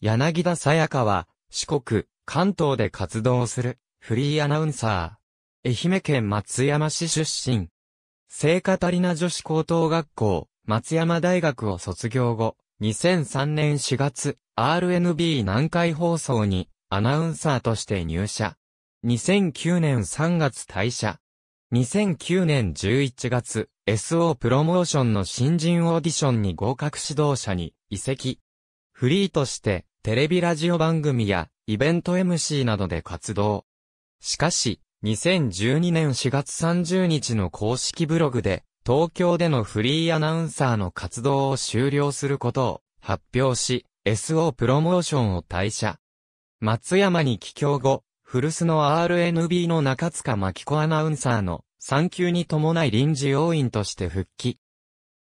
柳田さやかは、四国、関東で活動する、フリーアナウンサー。愛媛県松山市出身。聖カタリナ女子高等学校、松山大学を卒業後、2003年4月、RNB 南海放送に、アナウンサーとして入社。2009年3月退社。2009年11月、SO プロモーションの新人オーディションに合格指導者に移籍。フリーとしてテレビラジオ番組や、イベント MC などで活動。しかし、2012年4月30日の公式ブログで、東京でのフリーアナウンサーの活動を終了することを発表し、SO プロモーションを退社。松山に帰郷後、古巣の RNB の中塚紀子アナウンサーの産休に伴い臨時要員として復帰。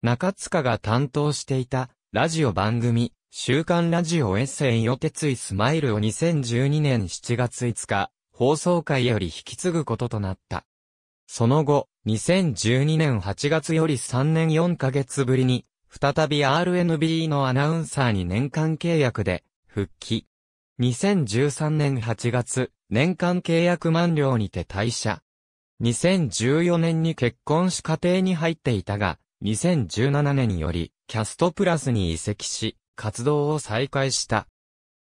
中塚が担当していたラジオ番組、週刊ラジオエッセイ予定つスマイルを2012年7月5日、放送会より引き継ぐこととなった。その後、2012年8月より3年4ヶ月ぶりに、再び RNB のアナウンサーに年間契約で、復帰。2013年8月、年間契約満了にて退社。2014年に結婚し家庭に入っていたが、2017年により、キャストプラスに移籍し、活動を再開した。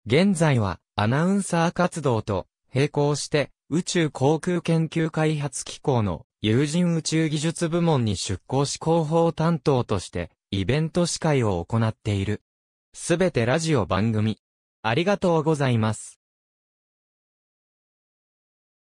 現在はアナウンサー活動と並行して宇宙航空研究開発機構の有人宇宙技術部門に出向し広報担当としてイベント司会を行っている。すべてラジオ番組。ありがとうございます。